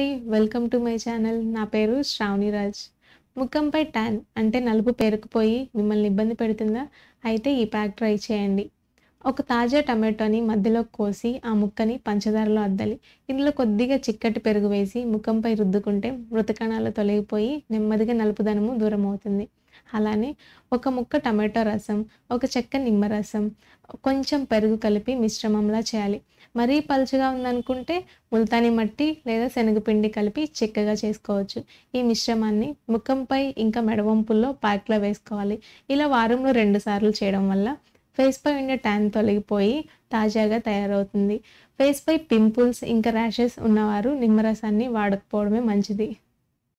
అండి welcome to my channel నా పేరు శ్రావణి రాజ్ ముఖంపై ట్యాన్ అంటే నలుపు పేరుకుపోయి మిమ్మల్ని ఇబ్బంది పెడుతుందా అయితే ఈ ప్యాక్ ట్రై చేయండి ఒక తాజా టమాటోని మధ్యలో కోసి ఆ ముక్కని పంచదారలో అద్దాలి ఇందులో కొద్దిగా చిక్కటి పెరుగు వేసి ముఖంపై రుద్దుకుంటే మృతకణాలు తొలగిపోయి నెమ్మదిగా నలుపుదనము దూరం అవుతుంది అలానే ఒక ముక్క టమాటో రసం ఒక చెక్క నిమ్మరసం కొంచెం పెరుగు కలిపి మిశ్రమంలా చేయాలి మరీ పలుచగా ఉందనుకుంటే ముల్తాని మట్టి లేదా శనగపిండి కలిపి చెక్కగా చేసుకోవచ్చు ఈ మిశ్రమాన్ని ముఖంపై ఇంకా మెడవంపుల్లో ప్యాక్లో వేసుకోవాలి ఇలా వారంలో రెండు సార్లు చేయడం వల్ల ఫేస్పై ఉండే ట్యాన్ తొలగిపోయి తాజాగా తయారవుతుంది ఫేస్పై పింపుల్స్ ఇంకా ర్యాషెస్ ఉన్నవారు నిమ్మరసాన్ని వాడకపోవడమే మంచిది